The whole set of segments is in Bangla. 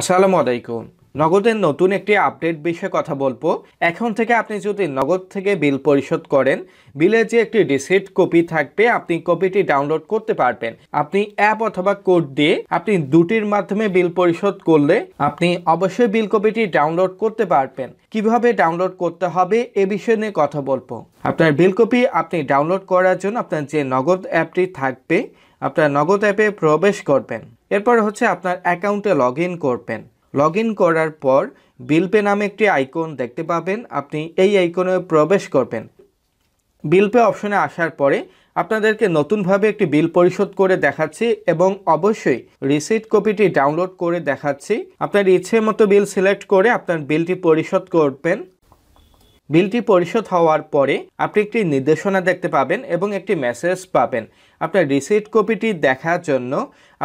আসসালামু আলাইকুম নগদের নতুন একটি আপডেট বিষয়ে কথা বলবো এখন থেকে আপনি যদি নগদ থেকে বিল পরিশোধ করেন বিলের যে একটি রিসিপ্ট কপি থাকবে আপনি কপিটি ডাউনলোড করতে পারবেন আপনি অ্যাপ অথবা কোড দিয়ে আপনি দুটির মাধ্যমে বিল পরিশোধ করলে আপনি অবশ্যই বিল কপিটি ডাউনলোড করতে পারবেন কিভাবে ডাউনলোড করতে হবে এ বিষয় নিয়ে কথা বলবো আপনার বিল কপি আপনি ডাউনলোড করার জন্য আপনার যে নগদ অ্যাপটি থাকবে আপনার নগদ অ্যাপে প্রবেশ করবেন এরপর হচ্ছে আপনার অ্যাকাউন্টে লগ ইন করবেন লগ করার পর বিলপে নামে একটি আইকন দেখতে পাবেন আপনি এই আইকনে প্রবেশ করবেন বিলপে অপশনে আসার পরে আপনাদেরকে নতুনভাবে একটি বিল পরিশোধ করে দেখাচ্ছি এবং অবশ্যই রিসিট কপিটি ডাউনলোড করে দেখাচ্ছি আপনার ইচ্ছে মতো বিল সিলেক্ট করে আপনার বিলটি পরিশোধ করবেন বিলটি পরিশোধ হওয়ার পরে আপনি একটি নির্দেশনা দেখতে পাবেন এবং একটি মেসেজ পাবেন আপনার রিসিট কপিটি দেখার জন্য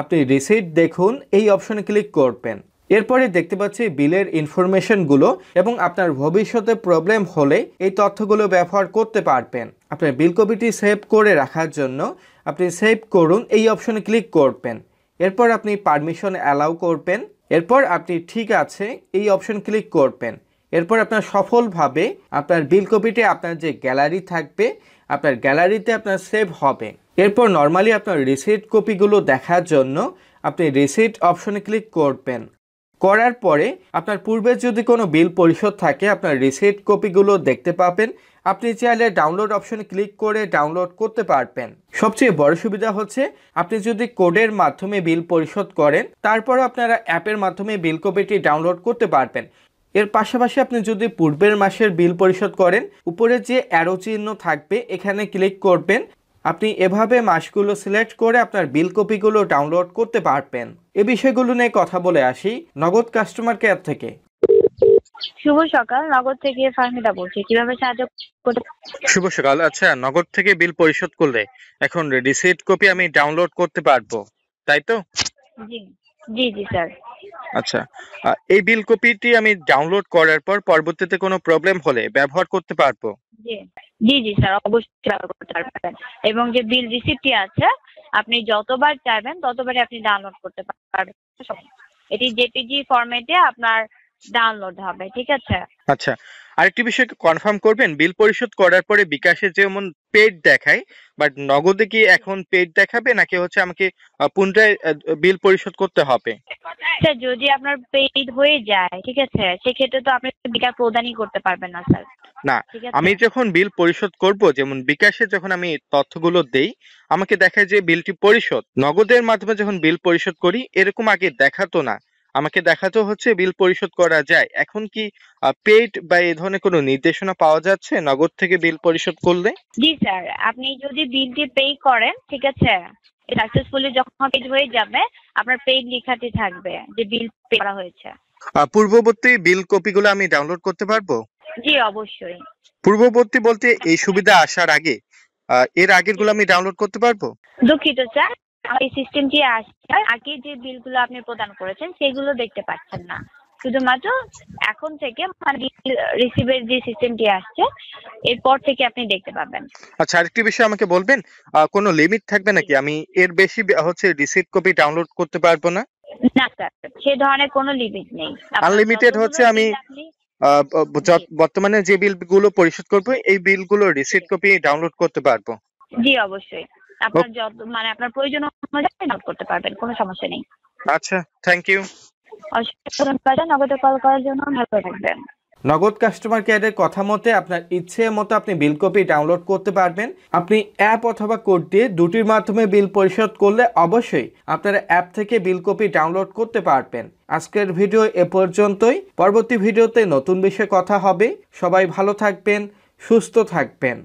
আপনি রিসিট দেখুন এই অপশনে ক্লিক করবেন এরপরে দেখতে পাচ্ছি বিলের ইনফরমেশনগুলো এবং আপনার ভবিষ্যতে প্রবলেম হলে এই তথ্যগুলো ব্যবহার করতে পারবেন আপনার বিল কপিটি সেভ করে রাখার জন্য আপনি সেভ করুন এই অপশনে ক্লিক করবেন এরপর আপনি পারমিশন অ্যালাউ করবেন এরপর আপনি ঠিক আছে এই অপশন ক্লিক করবেন এরপর আপনার সফলভাবে আপনার বিল কপিতে আপনার যে গ্যালারি থাকবে আপনার গ্যালারিতে আপনার সেভ হবে এরপর নর্মালি আপনার রিসিট কপিগুলো দেখার জন্য আপনি রিসিট অপশনে ক্লিক করবেন করার পরে আপনার পূর্বে যদি কোনো বিল পরিশোধ থাকে আপনার রিসিট কপিগুলো দেখতে পাবেন আপনি চাইলে ডাউনলোড অপশনে ক্লিক করে ডাউনলোড করতে পারবেন সবচেয়ে বড় সুবিধা হচ্ছে আপনি যদি কোডের মাধ্যমে বিল পরিশোধ করেন তারপরে আপনারা অ্যাপের মাধ্যমে বিল কপিটি ডাউনলোড করতে পারবেন এর পাশাপাশি আপনি যদি পূর্বের মাসের বিল পরিশোধ করেন উপরে যে অ্যারো চিহ্ন থাকবে এখানে ক্লিক করবেন আপনি এভাবে মাসগুলো সিলেক্ট করে আপনার বিল কপিগুলো ডাউনলোড করতে পারবেন এ বিষয়গুলো নিয়ে কথা বলে আসি নগদ কাস্টমার কেয়ার থেকে শুভ সকাল নগদ থেকে ফার্মিদা বলছি কিভাবে সাহায্য করতে শুভ সকাল আচ্ছা নগদ থেকে বিল পরিশোধ করলে এখন রিসিট কপি আমি ডাউনলোড করতে পারবো তাই তো জি জি জি স্যার আচ্ছা এই বিল কপিটি আমি ডাউনলোড করার পর পরবর্তীতে কোনো প্রবলেম হলে ব্যবহার করতে পারবো জি জি স্যার অবশ্যই ব্যবহার করতে পারবেন এবং যে বিল রিসিপ্টটি আছে আপনি যতবার চাইবেন ততবারই আপনি ডাউনলোড করতে পারবেন এটি জেপিজি ফরম্যাটে আপনার ডাউনলোড হবে ঠিক আছে আচ্ছা আরেকটি বিষয় কনফার্ম করবেন বিল পরিশোধ করার পরে বিকাশে যেমন পেড দেখায় বাট নগদে কি এখন পেড দেখাবে নাকি হচ্ছে আমাকে পুনরায় বিল পরিশোধ করতে হবে স্যার যদি আপনার পেইড হয়ে যায় ঠিক আছে সেক্ষেত্রে তো আপনি বিকাশ প্রদানই করতে পারবেন না স্যার না আমি যখন বিল পরিশোধ করব যেমন বিকাশে যখন আমি তথ্যগুলো দেই আমাকে দেখায় যে বিলটি পরিশোধ নগদের মাধ্যমে যখন বিল পরিশোধ করি এরকম আগে দেখাতো না আমাকে দেখাতো হচ্ছে বিল পরিশোধ করা যায় এখন কি পেইড বা এই ধরনের কোনো নির্দেশনা পাওয়া যাচ্ছে নগদ থেকে বিল পরিশোধ করলে জি স্যার আপনি যদি বিলটি পে করেন ঠিক আছে সাকসেসফুলি যখন পেড হয়ে যাবে আপনার পেইড লেখাটি থাকবে যে বিল পে করা হয়েছে পূর্ববর্তী বিল কপিগুলো আমি ডাউনলোড করতে পারবো জি অবশ্যই পূর্ববর্তী বলতে এই সুবিধা আসার আগে এর আগের গুলো আমি ডাউনলোড করতে পারবো দুঃখিত স্যার এই সিস্টেমটি আসছে আগে যে বিলগুলো আপনি প্রদান করেছেন সেগুলো দেখতে পাচ্ছেন না শুধুমাত্র এখন থেকে মানে রিসিভের যে সিস্টেমটি আসছে এরপর থেকে আপনি দেখতে পাবেন আচ্ছা আরেকটি বিষয় আমাকে বলবেন কোনো লিমিট থাকবে নাকি আমি এর বেশি হচ্ছে রিসিট কপি ডাউনলোড করতে পারবো না না স্যার সে ধরনের কোনো লিমিট নেই আনলিমিটেড হচ্ছে আমি বর্তমানে যে বিলগুলো পরিশোধ করব এই বিলগুলো রিসিট কপি ডাউনলোড করতে পারবো জি অবশ্যই আপনার যত মানে আপনার প্রয়োজন অনুযায়ী নোট করতে পারবেন কোনো সমস্যা নেই আচ্ছা থ্যাংক ইউ অসংখ্য কল করার জন্য ভালো থাকবেন নগদ কাস্টমার কেয়ারের কথা মতে আপনার ইচ্ছে মতো আপনি বিল কপি ডাউনলোড করতে পারবেন আপনি অ্যাপ অথবা কোড দিয়ে দুটির মাধ্যমে বিল পরিশোধ করলে অবশ্যই আপনারা অ্যাপ থেকে বিল কপি ডাউনলোড করতে পারবেন আজকের ভিডিও এ পর্যন্তই পরবর্তী ভিডিওতে নতুন বিষয়ে কথা হবে সবাই ভালো থাকবেন সুস্থ থাকবেন